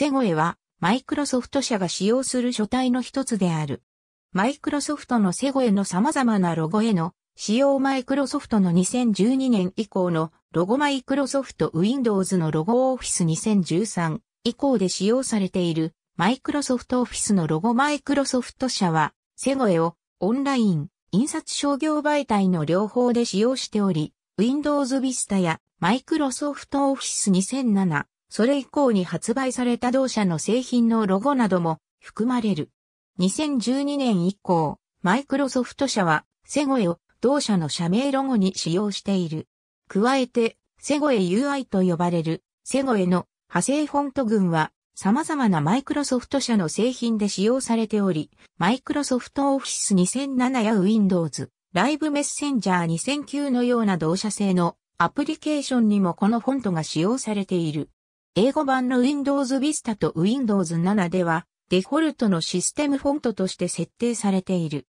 セゴエは、マイクロソフト社が使用する書体の一つである。マイクロソフトのセゴエの様々なロゴへの使用マイクロソフトの2012年以降のロゴマイクロソフト Windows のロゴオフィス2013以降で使用されているマイクロソフトオフィスのロゴマイクロソフト社はセゴエをオンライン、印刷商業媒体の両方で使用しており、Windows Vista や Microsoft Office 2007、それ以降に発売された同社の製品のロゴなども含まれる。2012年以降、マイクロソフト社はセゴエを同社の社名ロゴに使用している。加えて、セゴエ UI と呼ばれるセゴエの派生フォント群は様々なマイクロソフト社の製品で使用されており、マイクロソフトオフィス2007や Windows、ライブメッセンジャー2009のような同社製のアプリケーションにもこのフォントが使用されている。英語版の Windows Vista と Windows 7では、デフォルトのシステムフォントとして設定されている。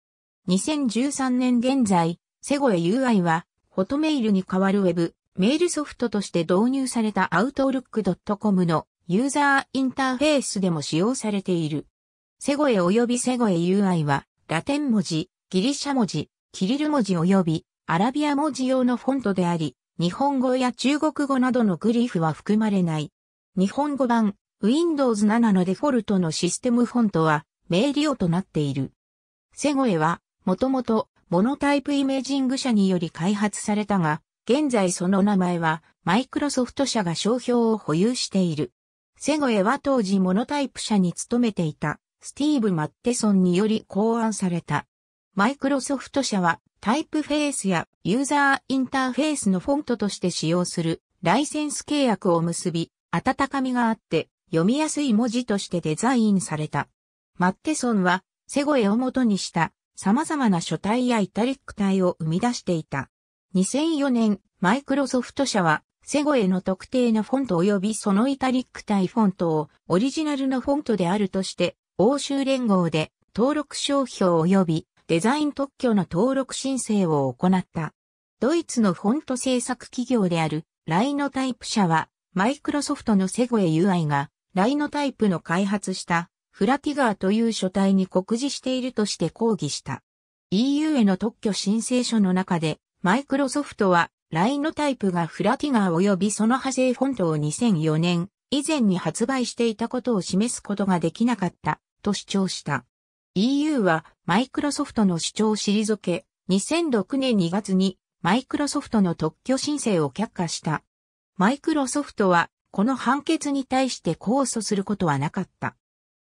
2013年現在、セゴエ UI は、フォトメールに代わるウェブ、メールソフトとして導入された Outlook.com のユーザーインターフェースでも使用されている。セゴエ及びセゴエ UI は、ラテン文字、ギリシャ文字、キリル文字及びアラビア文字用のフォントであり、日本語や中国語などのグリーフは含まれない。日本語版 Windows 7のデフォルトのシステムフォントは明瞭となっている。セゴエはもともとモノタイプイメージング社により開発されたが、現在その名前はマイクロソフト社が商標を保有している。セゴエは当時モノタイプ社に勤めていたスティーブ・マッテソンにより考案された。マイクロソフト社はタイプフェースやユーザーインターフェースのフォントとして使用するライセンス契約を結び、温かみがあって読みやすい文字としてデザインされた。マッテソンはセゴエを元にした様々な書体やイタリック体を生み出していた。2004年、マイクロソフト社はセゴエの特定のフォント及びそのイタリック体フォントをオリジナルのフォントであるとして欧州連合で登録商標及びデザイン特許の登録申請を行った。ドイツのフォント制作企業であるライノタイプ社はマイクロソフトのセゴエ UI が、ライノタイプの開発したフラティガーという書体に告示しているとして抗議した。EU への特許申請書の中で、マイクロソフトは、ライノタイプがフラティガー及びその派生フォントを2004年以前に発売していたことを示すことができなかったと主張した。EU はマイクロソフトの主張を退け、2006年2月にマイクロソフトの特許申請を却下した。マイクロソフトは、この判決に対して控訴することはなかった。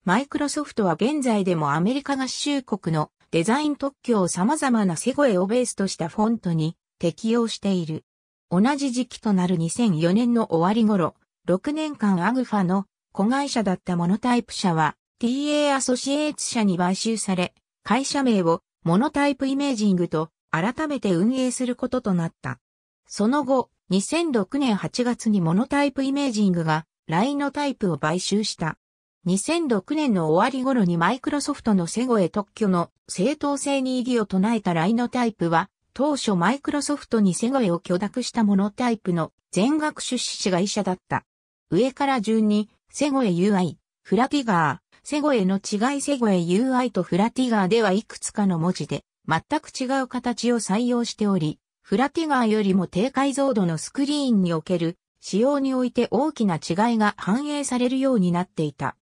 マイクロソフトは現在でもアメリカ合衆国のデザイン特許を様々なセゴエをベースとしたフォントに適用している。同じ時期となる2004年の終わり頃、6年間アグファの子会社だったモノタイプ社は TA アソシエーツ社に買収され、会社名をモノタイプイメージングと改めて運営することとなった。その後、2006年8月にモノタイプイメージングがライノタイプを買収した。2006年の終わり頃にマイクロソフトのセゴエ特許の正当性に異議を唱えたライノタイプは、当初マイクロソフトにセゴエを許諾したモノタイプの全額出資が会社だった。上から順に、セゴエ UI、フラティガー、セゴエの違いセゴエ UI とフラティガーではいくつかの文字で、全く違う形を採用しており、フラティガーよりも低解像度のスクリーンにおける仕様において大きな違いが反映されるようになっていた。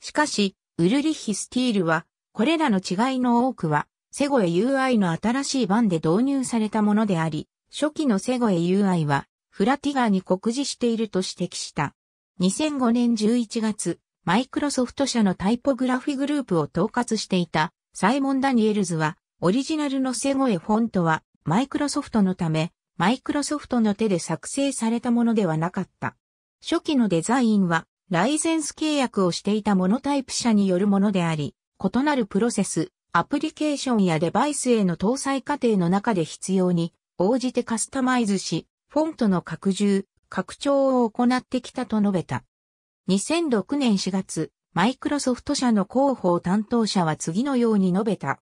しかし、ウルリッヒスティールは、これらの違いの多くは、セゴエ UI の新しい版で導入されたものであり、初期のセゴエ UI は、フラティガーに酷似していると指摘した。2005年11月、マイクロソフト社のタイポグラフィグループを統括していた、サイモン・ダニエルズは、オリジナルのセゴエフォントは、マイクロソフトのため、マイクロソフトの手で作成されたものではなかった。初期のデザインは、ライセンス契約をしていたモノタイプ社によるものであり、異なるプロセス、アプリケーションやデバイスへの搭載過程の中で必要に応じてカスタマイズし、フォントの拡充、拡張を行ってきたと述べた。2006年4月、マイクロソフト社の広報担当者は次のように述べた。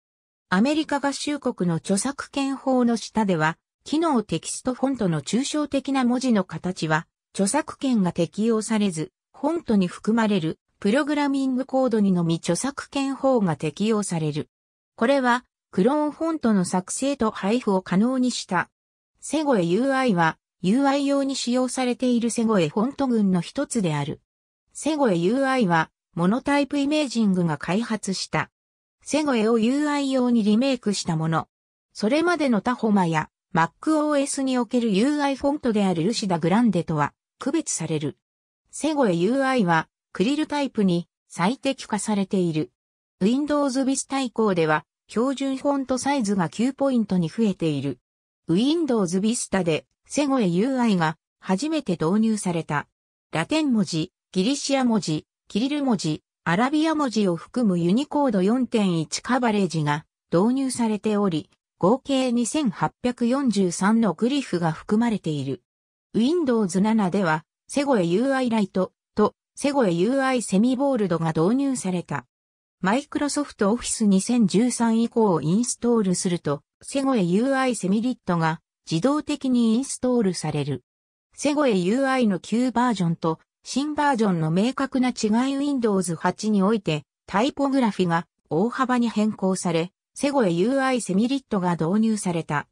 アメリカ合衆国の著作権法の下では、機能テキストフォントの抽象的な文字の形は、著作権が適用されず、フォントに含まれるプログラミングコードにのみ著作権法が適用される。これは、クローンフォントの作成と配布を可能にした。セゴエ UI は、UI 用に使用されているセゴエフォント群の一つである。セゴエ UI は、モノタイプイメージングが開発した。セゴエを UI 用にリメイクしたもの。それまでのタホマや MacOS における UI フォントであるルシダグランデとは区別される。セゴエ UI はクリルタイプに最適化されている。Windows Vista 以降では標準フォントサイズが9ポイントに増えている。Windows Vista でセゴエ UI が初めて導入された。ラテン文字、ギリシア文字、キリル文字、アラビア文字を含むユニコード4.1カバレージが導入されており、合計2843のグリフが含まれている。Windows 7では、セゴエ UI ライトとセゴエ UI セミボールドが導入された。Microsoft Office 2013以降をインストールすると、セゴエ UI セミリットが自動的にインストールされる。セゴエ UI の旧バージョンと新バージョンの明確な違い Windows 8において、タイポグラフィが大幅に変更され、セゴエ UI セミリットが導入された。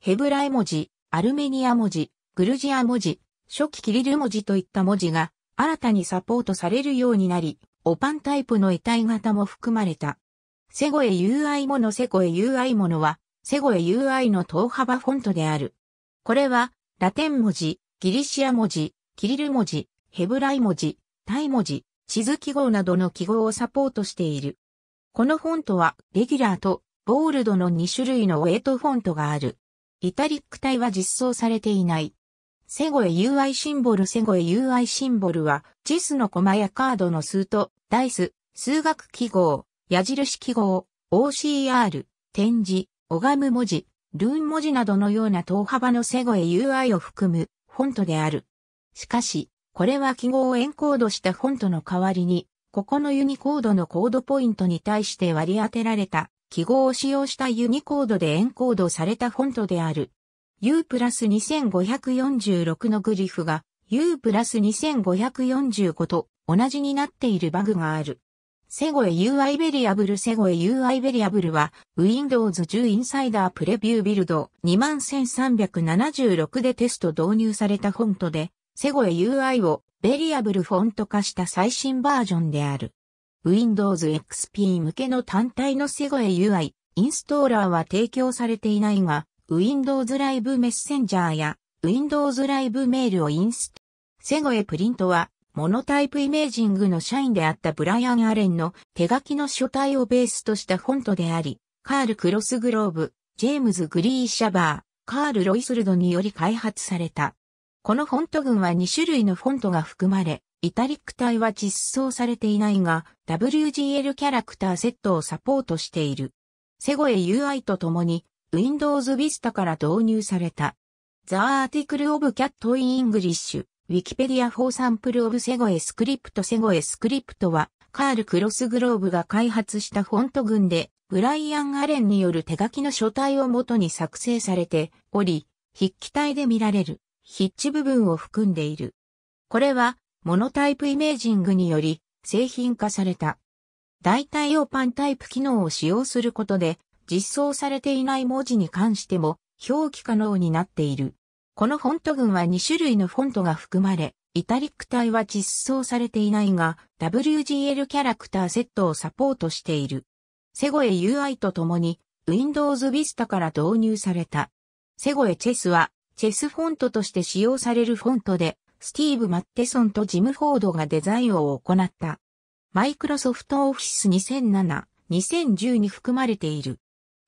ヘブライ文字、アルメニア文字、グルジア文字、初期キリル文字といった文字が新たにサポートされるようになり、オパンタイプの遺体型も含まれた。セゴエ UI モノセゴエ UI モノは、セゴエ UI の等幅フォントである。これは、ラテン文字、ギリシア文字、キリル文字、ヘブライ文字、タイ文字、地図記号などの記号をサポートしている。このフォントは、レギュラーと、ボールドの2種類のウェイトフォントがある。イタリック体は実装されていない。セゴエ UI シンボルセゴエ UI シンボルは、j スのコマやカードの数と、ダイス、数学記号、矢印記号、OCR、点字、拝む文字、ルーン文字などのような等幅のセゴエ UI を含むフォントである。しかし、これは記号をエンコードしたフォントの代わりに、ここのユニコードのコードポイントに対して割り当てられた記号を使用したユニコードでエンコードされたフォントである。U プラス2546のグリフが U プラス2545と同じになっているバグがある。セゴエ UI ベリアブルセゴエ UI ベリアブルは Windows 10インサイダープレビュービルド21376でテスト導入されたフォントでセゴエ UI をベリアブルフォント化した最新バージョンである。Windows XP 向けの単体のセゴエ UI インストーラーは提供されていないが、Windows Live Messenger や Windows Live Mail をインスト。セゴエプリントはモノタイプイメージングの社員であったブライアン・アレンの手書きの書体をベースとしたフォントであり、カール・クロスグローブ、ジェームズ・グリー・シャバー、カール・ロイスルドにより開発された。このフォント群は2種類のフォントが含まれ、イタリック体は実装されていないが、WGL キャラクターセットをサポートしている。セゴエ UI と共に、Windows Vista から導入された。The Article of Cat in English, Wikipedia for Sample of Segoe Script Segoe Script は、カール・クロスグローブが開発したフォント群で、ブライアン・アレンによる手書きの書体を元に作成されており、筆記体で見られる。筆致部分を含んでいる。これは、モノタイプイメージングにより、製品化された。代替用パンタイプ機能を使用することで、実装されていない文字に関しても、表記可能になっている。このフォント群は2種類のフォントが含まれ、イタリック体は実装されていないが、WGL キャラクターセットをサポートしている。セゴエ UI とともに、Windows Vista から導入された。セゴエチェスはチェスフォントとして使用されるフォントで、スティーブ・マッテソンとジム・フォードがデザインを行った。マイクロソフトオフィス2007、2010に含まれている。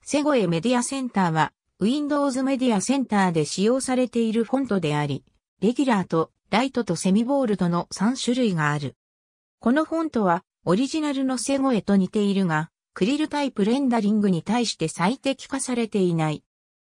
セゴエメディアセンターは、Windows メディアセンターで使用されているフォントであり、レギュラーとライトとセミボールドの3種類がある。このフォントは、オリジナルのセゴエと似ているが、クリルタイプレンダリングに対して最適化されていない。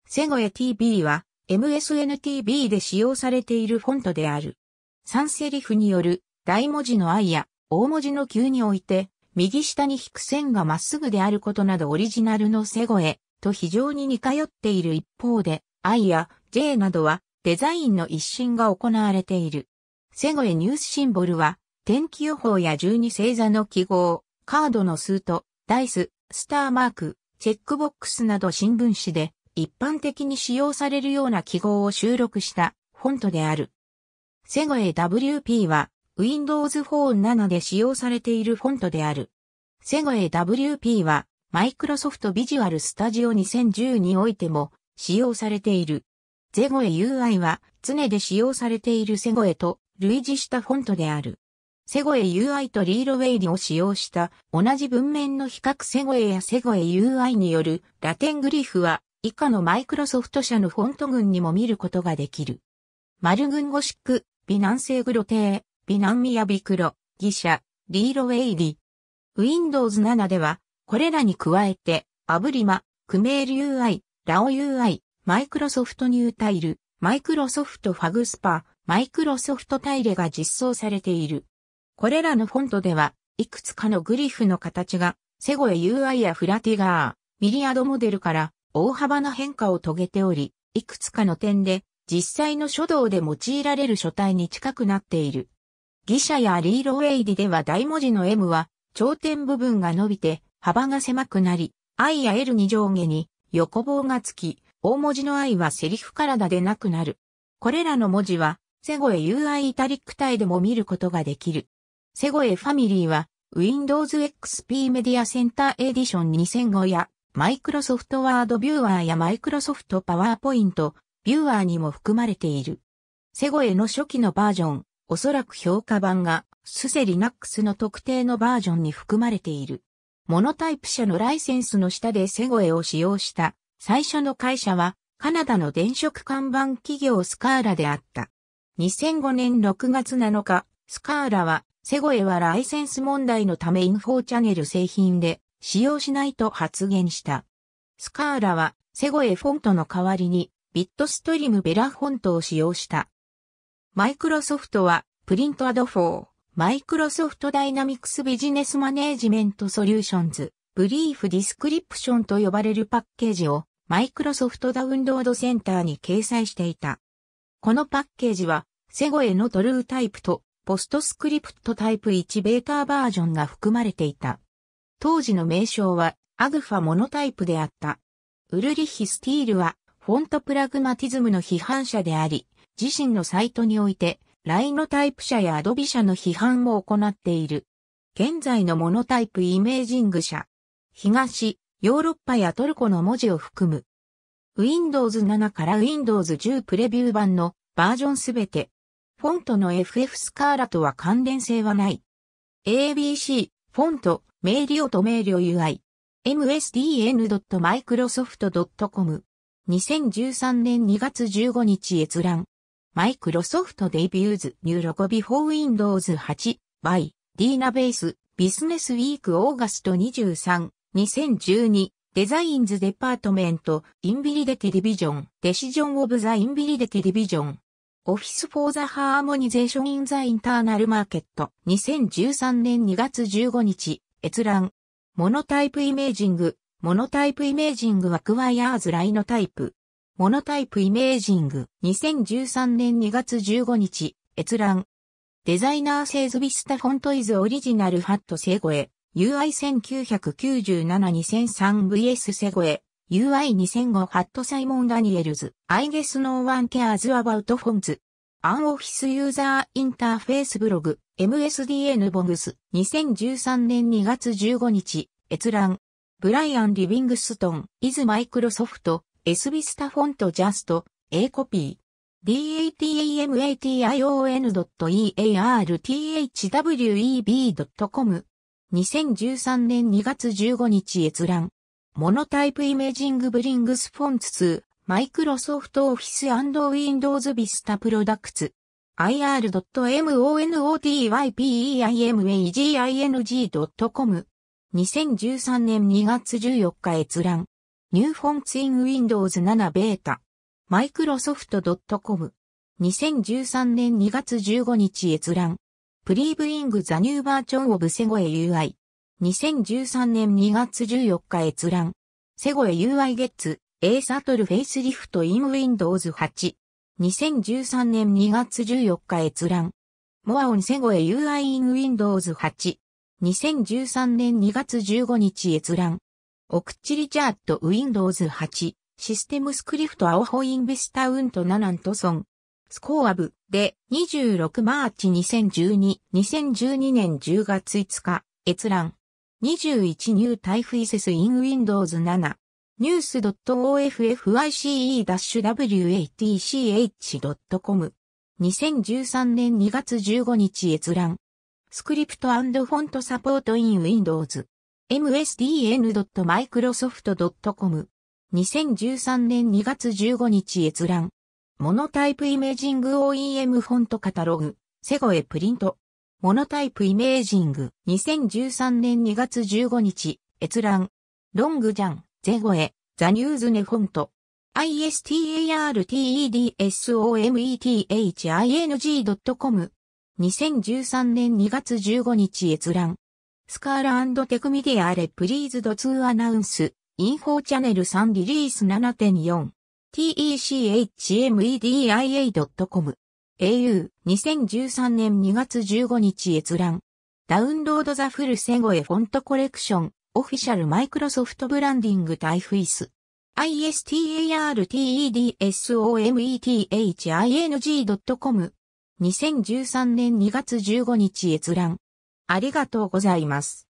セゴエ TV は、MSNTB で使用されているフォントである。サンセリフによる大文字の I や大文字の Q において、右下に引く線がまっすぐであることなどオリジナルのセゴエと非常に似通っている一方で、I や J などはデザインの一新が行われている。セゴエニュースシンボルは、天気予報や12星座の記号、カードの数と、ダイス、スターマーク、チェックボックスなど新聞紙で、一般的に使用されるような記号を収録したフォントである。セゴエ WP は Windows Phone 7で使用されているフォントである。セゴエ WP は Microsoft Visual Studio 2010においても使用されている。ゼゴエ UI は常で使用されているセゴエと類似したフォントである。セゴエ UI とリーロウェイを使用した同じ文面の比較セゴエやセゴエ UI によるラテングリフは以下のマイクロソフト社のフォント群にも見ることができる。丸群ゴシック、美男性グロテー、美ミヤビクロ、ギシャ、リーロウェイリ。Windows 7では、これらに加えて、アブリマ、クメール UI、ラオ UI、マイクロソフトニュータイル、マイクロソフトファグスパ、マイクロソフトタイレが実装されている。これらのフォントでは、いくつかのグリフの形が、セゴエ UI やフラティガー、ミリアドモデルから、大幅な変化を遂げており、いくつかの点で実際の書道で用いられる書体に近くなっている。ギシャやリーロウェイディでは大文字の M は頂点部分が伸びて幅が狭くなり、I や L に上下に横棒がつき、大文字の I はセリフ体でなくなる。これらの文字は、セゴエ UI イタリック体でも見ることができる。セゴエファミリーは、Windows XP メディアセンターエディション2005やマイクロソフトワードビューアーやマイクロソフトパワーポイントビューアーにも含まれている。セゴエの初期のバージョン、おそらく評価版がスセリナックスの特定のバージョンに含まれている。モノタイプ社のライセンスの下でセゴエを使用した最初の会社はカナダの電飾看板企業スカーラであった。2005年6月7日、スカーラはセゴエはライセンス問題のためインフォーチャネル製品で使用しないと発言した。スカーラはセゴエフォントの代わりにビットストリムベラフォントを使用した。マイクロソフトはプリントアドフォー、マイクロソフトダイナミクスビジネスマネージメントソリューションズ、ブリーフディスクリプションと呼ばれるパッケージをマイクロソフトダウンロードセンターに掲載していた。このパッケージはセゴエのトルータイプとポストスクリプトタイプ1ベータバージョンが含まれていた。当時の名称はアグファモノタイプであった。ウルリッヒ・スティールはフォントプラグマティズムの批判者であり、自身のサイトにおいて、ライノタイプ社やアドビ社の批判も行っている。現在のモノタイプイメージング社。東、ヨーロッパやトルコの文字を含む。Windows 7から Windows 10プレビュー版のバージョンすべて。フォントの FF スカーラとは関連性はない。ABC、フォント、明瞭と明瞭 UI。msdn.microsoft.com。2013年2月15日閲覧。マイクロソフトデビューズニューロゴビフォー Windows 8 by ディーナベースビジネスウィークオーガスト23 2012デザインズデパートメントインビリデテディビジョンデシジョンオブザインビリデテディビジョン Office for the Harmonization in the Internal Market 2013年2月15日閲覧モノタイプイメージングモノタイプイメージングはクワイアーズライノタイプモノタイプイメージング2013年2月15日閲覧デザイナー製ズビスタフォントイズオリジナルハットセゴエ UI1997-2003VS セゴエ UI2005 ハットサイモン・ダニエルズ I guess no one cares about phones アンオフィスユーザーインターフェースブログ MSDN ボグス2013年2月15日閲覧ブライアン・リビングストン is Microsoft S Vista Font Just A Copy datamation.earthweb.com 2013年2月15日閲覧モノタイプイメージングブリングスフォンツ2、マイクロソフトオフィスウィンドウズビスタプロダクツ。ir.monotypeimaging.com 2013年2月14日閲覧。ニューフォンツインウィンドウズ7ベータ。マイクロソフト c o m 2013年2月15日閲覧。プリーブイングザニューバーチョンオブセゴエ UI。2013年2月14日閲覧。セゴエ UI ゲッツ、エーサトルフェイスリフトインウィンドウズ8。2013年2月14日閲覧。モアオンセゴエ UI インウィンドウズ8。2013年2月15日閲覧。オクチリチャートウィンドウズ8。システムスクリプトアオホインベスタウントナナントソン。スコア部で26マーチ2012、2012年10月5日、閲覧。21ニュータイフイセスイン Windows 7。news.office-watch.com。2013年2月15日閲覧。スクリプトフォントサポートイン Windows。msdn.microsoft.com。2013年2月15日閲覧。モノタイプイメージング OEM フォントカタログ。セゴエプリント。モノタイプイメージング。2013年2月15日、閲覧。ロングジャン、ゼゴエ、ザニューズネフォント。istartedsomethin.com g。2013年2月15日閲覧。スカーラテクミディアレプリーズドツーアナウンス、インフォーチャネル3リリース 7.4TECHMEDIA.com au2013 年2月15日閲覧。ダウンロードザフルセゴエフォントコレクション、オフィシャルマイクロソフトブランディングタイフイス。istartedsomethin.com g 2013年2月15日閲覧。ありがとうございます。